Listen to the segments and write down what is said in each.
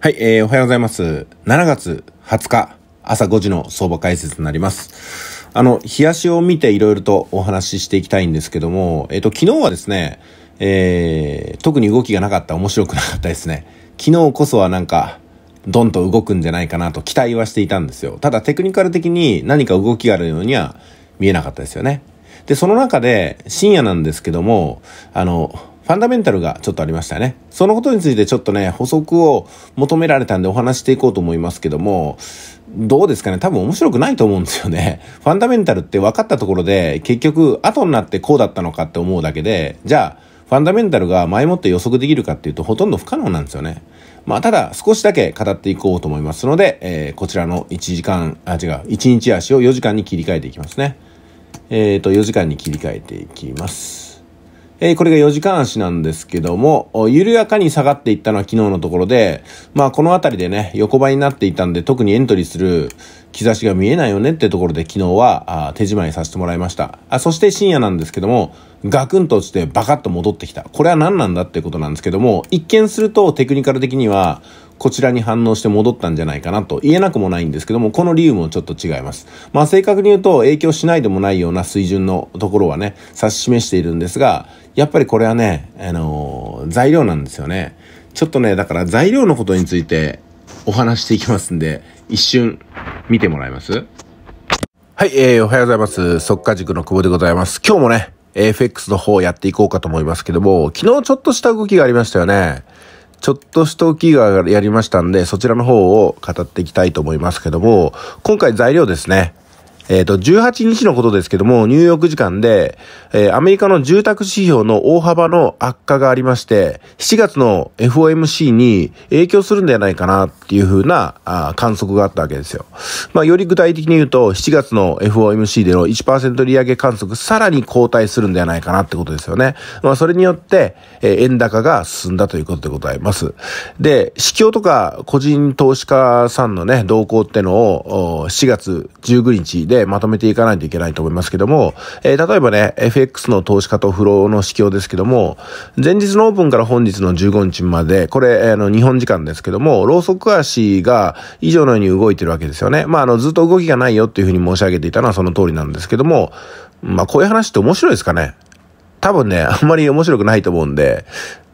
はい、えー、おはようございます。7月20日、朝5時の相場解説になります。あの、日足を見ていろいろとお話ししていきたいんですけども、えっ、ー、と、昨日はですね、えー、特に動きがなかった、面白くなかったですね。昨日こそはなんか、ドンと動くんじゃないかなと期待はしていたんですよ。ただテクニカル的に何か動きがあるようには見えなかったですよね。で、その中で深夜なんですけども、あの、ファンダメンタルがちょっとありましたね。そのことについてちょっとね、補足を求められたんでお話していこうと思いますけども、どうですかね多分面白くないと思うんですよね。ファンダメンタルって分かったところで、結局、後になってこうだったのかって思うだけで、じゃあ、ファンダメンタルが前もって予測できるかっていうと、ほとんど不可能なんですよね。まあ、ただ、少しだけ語っていこうと思いますので、えー、こちらの1時間、あ、違う、1日足を4時間に切り替えていきますね。えっ、ー、と、4時間に切り替えていきます。えー、これが4時間足なんですけども、緩やかに下がっていったのは昨日のところで、まあこの辺りでね、横ばいになっていたんで、特にエントリーする兆しが見えないよねってところで昨日はあ手締まいさせてもらいました。あそして深夜なんですけども、ガクンと落ちてバカッと戻ってきた。これは何なんだってことなんですけども、一見するとテクニカル的には、こちらに反応して戻ったんじゃないかなと言えなくもないんですけども、この理由もちょっと違います。まあ正確に言うと影響しないでもないような水準のところはね、指し示しているんですが、やっぱりこれはね、あのー、材料なんですよね。ちょっとね、だから材料のことについてお話していきますんで、一瞬見てもらえますはい、えー、おはようございます。速稼塾の久保でございます。今日もね、FX の方やっていこうかと思いますけども、昨日ちょっとした動きがありましたよね。ちょっとした動きがやりましたんで、そちらの方を語っていきたいと思いますけども、今回材料ですね。えっ、ー、と、18日のことですけども、ニューヨーク時間で、えー、アメリカの住宅指標の大幅の悪化がありまして、7月の FOMC に影響するんではないかなっていうふうなあ観測があったわけですよ。まあ、より具体的に言うと、7月の FOMC での1%利上げ観測、さらに後退するんではないかなってことですよね。まあ、それによって、えー、円高が進んだということでございます。で、市況とか個人投資家さんのね、動向ってのを、7月19日ででまとめていかないといけないと思いますけども、えー、例えばね、FX の投資家とフローの指標ですけども、前日のオープンから本日の15日まで、これ、あの、日本時間ですけども、ローソク足が以上のように動いてるわけですよね。まあ、あの、ずっと動きがないよっていうふうに申し上げていたのはその通りなんですけども、まあ、こういう話って面白いですかね多分ね、あんまり面白くないと思うんで、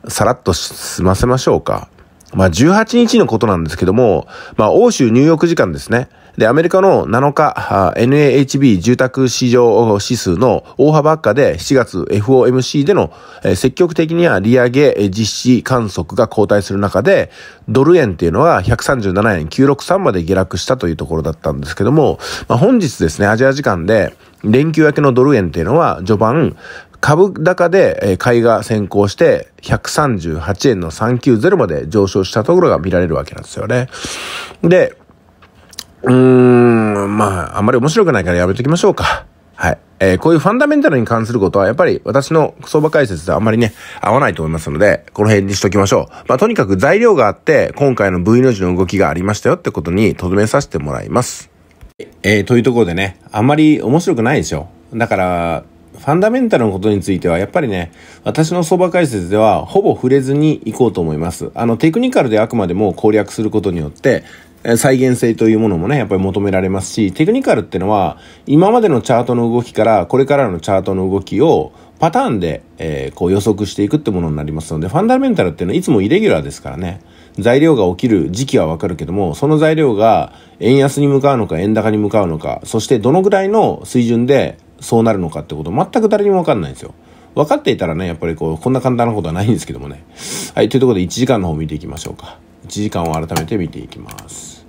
さらっと済ませましょうか。まあ、18日のことなんですけども、まあ、欧州ニューヨーク時間ですね。で、アメリカの7日、NAHB 住宅市場指数の大幅悪化で7月 FOMC での積極的には利上げ実施観測が後退する中で、ドル円っていうのは137円963まで下落したというところだったんですけども、まあ、本日ですね、アジア時間で連休明けのドル円っていうのは序盤、株高で買いが先行して138円の390まで上昇したところが見られるわけなんですよね。で、うーん、まあ、あんまり面白くないからやめときましょうか。はい。えー、こういうファンダメンタルに関することは、やっぱり私の相場解説ではあんまりね、合わないと思いますので、この辺にしときましょう。まあ、とにかく材料があって、今回の V の字の動きがありましたよってことに、とどめさせてもらいます。えー、というところでね、あんまり面白くないでしょ。だから、ファンダメンタルのことについては、やっぱりね、私の相場解説では、ほぼ触れずにいこうと思います。あの、テクニカルであくまでも攻略することによって、再現性というものもね、やっぱり求められますし、テクニカルってのは、今までのチャートの動きから、これからのチャートの動きを、パターンで、えー、こう予測していくってものになりますので、ファンダメンタルっていうのはいつもイレギュラーですからね。材料が起きる時期はわかるけども、その材料が円安に向かうのか円高に向かうのか、そしてどのぐらいの水準でそうなるのかってこと全く誰にも分かんないんですよ。分かっていたらね、やっぱりこう、こんな簡単なことはないんですけどもね。はい、というところで1時間の方見ていきましょうか。1時間を改めて見ていきます。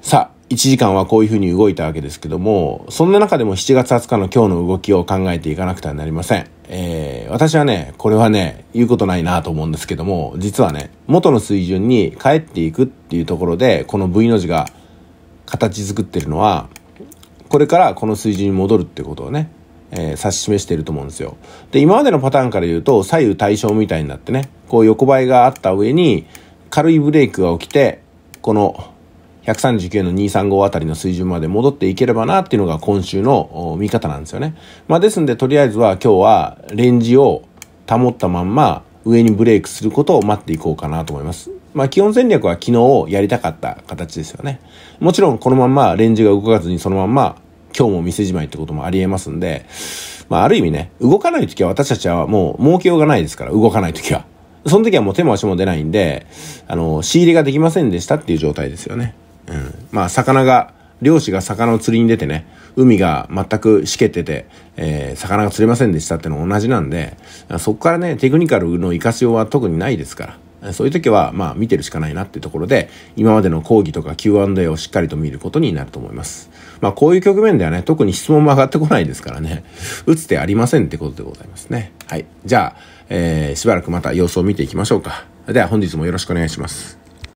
さあ、1時間はこういうふうに動いたわけですけども、そんな中でも7月20日の今日の動きを考えていかなくてはなりません。えー、私はね、これはね、言うことないなと思うんですけども、実はね、元の水準に帰っていくっていうところで、この V の字が形作ってるのは、これからこの水準に戻るってことをね、えー、指し示していると思うんですよ。で、今までのパターンから言うと、左右対称みたいになってね、こう横ばいがあった上に、軽いブレークが起きて、この139の235あたりの水準まで戻っていければなっていうのが今週の見方なんですよね。まあですんで、とりあえずは今日はレンジを保ったまんま上にブレイクすることを待っていこうかなと思います。まあ、基本戦略は昨日やりたかった形ですよね。もちろんこのままレンジが動かずにそのまま今日も店じまいってこともありえますんで、まあ、ある意味ね、動かない時は私たちはもう儲けようがないですから、動かない時は。その時はもう手も足も出ないんで、あの、仕入れができませんでしたっていう状態ですよね。うん。まあ、魚が、漁師が魚を釣りに出てね、海が全くしけてて、えー、魚が釣れませんでしたっての同じなんで、そこからね、テクニカルの活かしようは特にないですから。そういう時は、まあ、見てるしかないなっていうところで、今までの講義とか Q&A をしっかりと見ることになると思います。まあ、こういう局面ではね、特に質問も上がってこないですからね、打つ手ありませんってことでございますね。はい。じゃあ、えー、しばらくまた様子を見ていきましょうか。では、本日もよろしくお願いします。